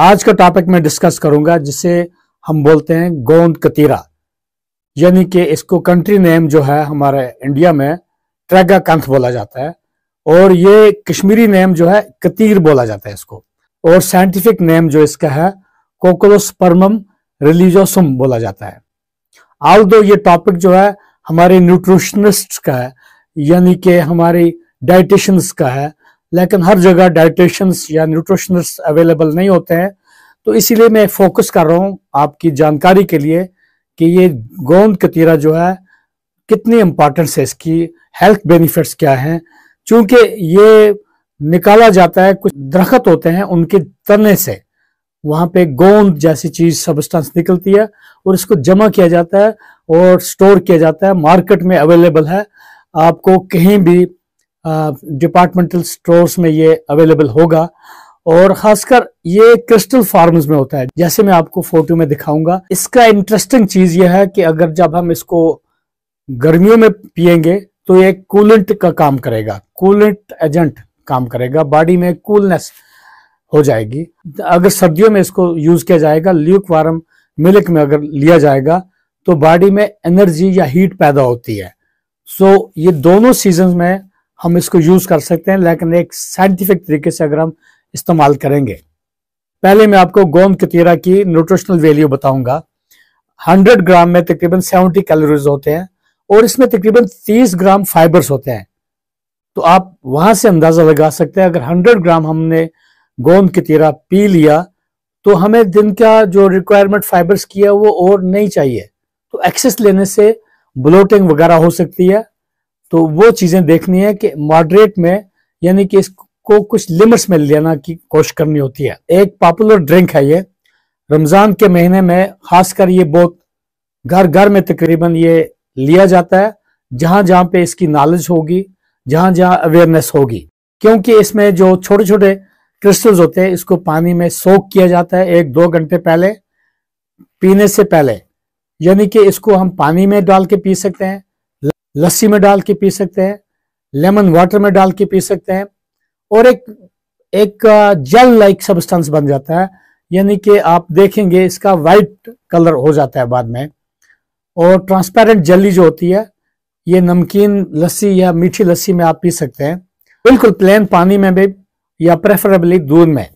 आज का टॉपिक मैं डिस्कस करूंगा जिसे हम बोलते हैं गोंद कतीरा यानी कि इसको कंट्री नेम जो है हमारे इंडिया में ट्रैगा कंथ बोला जाता है और ये कश्मीरी नेम जो है कतीर बोला जाता है इसको और साइंटिफिक नेम जो इसका है कोकोलोस्पर्मम रिलीजोसम बोला जाता है आल दो ये टॉपिक जो है हमारे न्यूट्रिशनिस्ट का है यानी कि हमारी डाइटिशंस का है लेकिन हर जगह डाइटेशंस या न्यूट्रिशनर्स अवेलेबल नहीं होते हैं तो इसीलिए मैं फोकस कर रहा हूँ आपकी जानकारी के लिए कि ये गोंद कतीरा जो है कितनी इम्पोर्टेंस है इसकी हेल्थ बेनिफिट्स क्या हैं चूंकि ये निकाला जाता है कुछ दरख्त होते हैं उनके तने से वहाँ पे गोंद जैसी चीज सबस्टांस निकलती है और इसको जमा किया जाता है और स्टोर किया जाता है मार्केट में अवेलेबल है आपको कहीं भी डिपार्टमेंटल स्टोर्स में ये अवेलेबल होगा और खासकर ये क्रिस्टल फार्म्स में होता है जैसे मैं आपको फोटो में दिखाऊंगा इसका इंटरेस्टिंग चीज यह है कि अगर जब हम इसको गर्मियों में पिएंगे तो ये कूलेंट का काम करेगा कूलेंट एजेंट काम करेगा बॉडी में कूलनेस हो जाएगी अगर सर्दियों में इसको यूज किया जाएगा ल्यूक वार्म मिल्क में अगर लिया जाएगा तो बॉडी में एनर्जी या हीट पैदा होती है सो so, ये दोनों सीजन में हम इसको यूज कर सकते हैं लेकिन एक साइंटिफिक तरीके से अगर हम इस्तेमाल करेंगे पहले मैं आपको गोंद कतीरा की न्यूट्रिशनल वैल्यू बताऊंगा 100 ग्राम में तकरीबन 70 कैलोरीज होते हैं और इसमें तकरीबन 30 ग्राम फाइबर्स होते हैं तो आप वहां से अंदाजा लगा सकते हैं अगर 100 ग्राम हमने गोंद कतीरा पी लिया तो हमें दिन का जो रिक्वायरमेंट फाइबर्स की है वो और नहीं चाहिए तो एक्सेस लेने से ब्लोटिंग वगैरह हो सकती है तो वो चीज़ें देखनी है कि मॉडरेट में यानी कि इसको कुछ लिमिट्स में लेना की कोशिश करनी होती है एक पॉपुलर ड्रिंक है ये रमज़ान के महीने में खासकर ये बहुत घर घर में तकरीबन ये लिया जाता है जहां जहां पे इसकी नॉलेज होगी जहां जहां अवेयरनेस होगी क्योंकि इसमें जो छोटे छोटे क्रिस्टल्स होते हैं इसको पानी में सोक किया जाता है एक दो घंटे पहले पीने से पहले यानी कि इसको हम पानी में डाल के पी सकते हैं लस्सी में डाल के पी सकते हैं लेमन वाटर में डाल के पी सकते हैं और एक एक जेल लाइक सब्सटेंस बन जाता है यानी कि आप देखेंगे इसका वाइट कलर हो जाता है बाद में और ट्रांसपेरेंट जली जो होती है ये नमकीन लस्सी या मीठी लस्सी में आप पी सकते हैं बिल्कुल प्लेन पानी में भी या प्रेफरेबली दूध में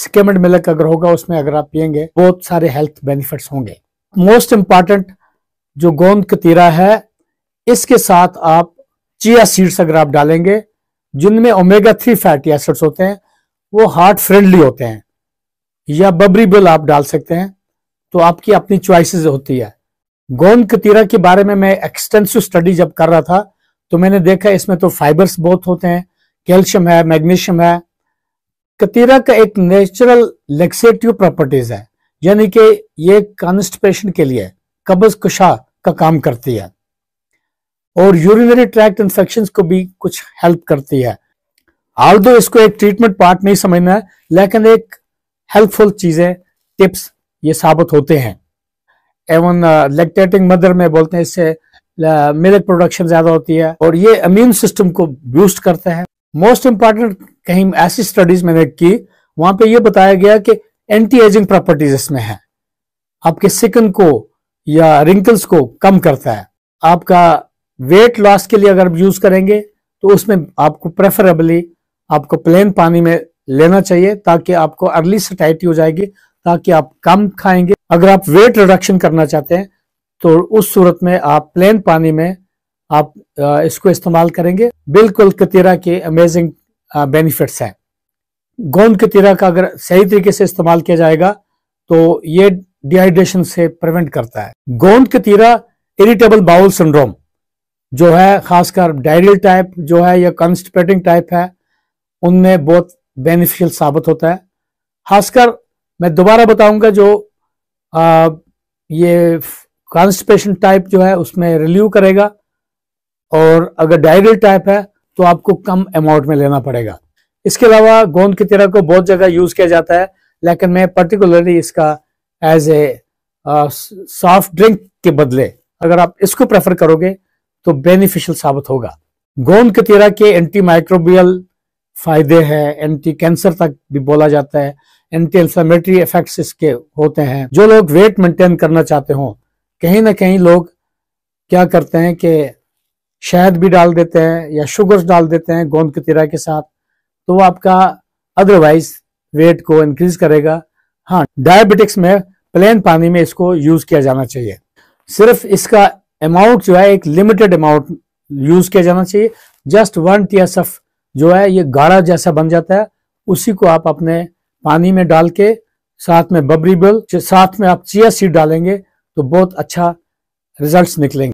सिकेमेंट मिलक अगर होगा उसमें अगर आप पियेंगे बहुत सारे हेल्थ बेनिफिट्स होंगे मोस्ट इम्पॉर्टेंट जो गोंद कतीरा है इसके साथ आप चिया सीड्स अगर आप डालेंगे जिनमें ओमेगा थ्री फैटी एसिड्स होते हैं वो हार्ट फ्रेंडली होते हैं या बबरी बिल आप डाल सकते हैं तो आपकी अपनी चॉइसेस होती है गोंद कतीरा के बारे में मैं एक्सटेंसिव स्टडी जब कर रहा था तो मैंने देखा इसमें तो फाइबर्स बहुत होते हैं कैल्शियम है मैग्नीशियम है कतीरा का एक नेचुरल लेक्सेटिव प्रॉपर्टीज है यानी कि ये कॉन्स्टिपेशन के लिए कब्ज कुशा का काम करती है और यूरिनरी ट्रैक्ट इन्फेक्शन को भी कुछ हेल्प करती है आल दो इसको एक ट्रीटमेंट पार्ट नहीं समझना है लेकिन एक हेल्पफुल चीजें टिप्स ये साबित होते हैं एवन लेक्टेटिंग मदर में बोलते हैं इससे मिल्क uh, प्रोडक्शन ज्यादा होती है और ये इम्यून सिस्टम को बूस्ट करता है मोस्ट इंपॉर्टेंट कहीं ऐसी स्टडीज मैंने की वहां पे ये बताया गया कि एंटी एजिंग प्रॉपर्टीज इसमें है आपके सिकन को या रिंकल्स को कम करता है आपका वेट लॉस के लिए अगर यूज करेंगे तो उसमें आपको प्रेफरेबली आपको प्लेन पानी में लेना चाहिए ताकि आपको अर्ली सटाइटी हो जाएगी ताकि आप कम खाएंगे अगर आप वेट रिडक्शन करना चाहते हैं तो उस सूरत में आप प्लेन पानी में आप इसको इस्तेमाल करेंगे बिल्कुल कतीरा के अमेजिंग बेनिफिट्स हैं गोंद कतीरा का अगर सही तरीके से इस्तेमाल किया जाएगा तो ये डिहाइड्रेशन से प्रिवेंट करता है गोंद कतीरा इरिटेबल बाउल सिंड्रोम जो है खासकर डायरियल टाइप जो है या कंस्टिपेटिंग टाइप है उनमें बहुत बेनिफिशियल साबित होता है खासकर मैं दोबारा बताऊंगा जो आ, ये कॉन्स्टिपेशन टाइप जो है उसमें रिलीव करेगा और अगर डायरियल टाइप है तो आपको कम अमाउंट में लेना पड़ेगा इसके अलावा गोंद की तेरा को बहुत जगह यूज किया जाता है लेकिन मैं पर्टिकुलरली इसका एज ए सॉफ्ट ड्रिंक के बदले अगर आप इसको प्रेफर करोगे तो बेनिफिशियल साबित होगा गोंद कतीरा के एंटी माइक्रोबियल फायदे हैं एंटी कैंसर तक भी बोला जाता है एंटी इंफ्लामेटरी इफेक्ट्स इसके होते हैं जो लोग वेट मेंटेन करना चाहते हो कहीं ना कहीं लोग क्या करते हैं कि शहद भी डाल देते हैं या शुगर्स डाल देते हैं गोंद कतीरा के साथ तो आपका अदरवाइज वेट को इंक्रीज करेगा हाँ डायबिटिक्स में प्लेन पानी में इसको यूज किया जाना चाहिए सिर्फ इसका अमाउंट जो है एक लिमिटेड अमाउंट यूज किया जाना चाहिए just one T S F जो है ये गाढ़ा जैसा बन जाता है उसी को आप अपने पानी में डाल के साथ में बबरीबल साथ में आप चिया सीड डालेंगे तो बहुत अच्छा रिजल्ट्स निकलेंगे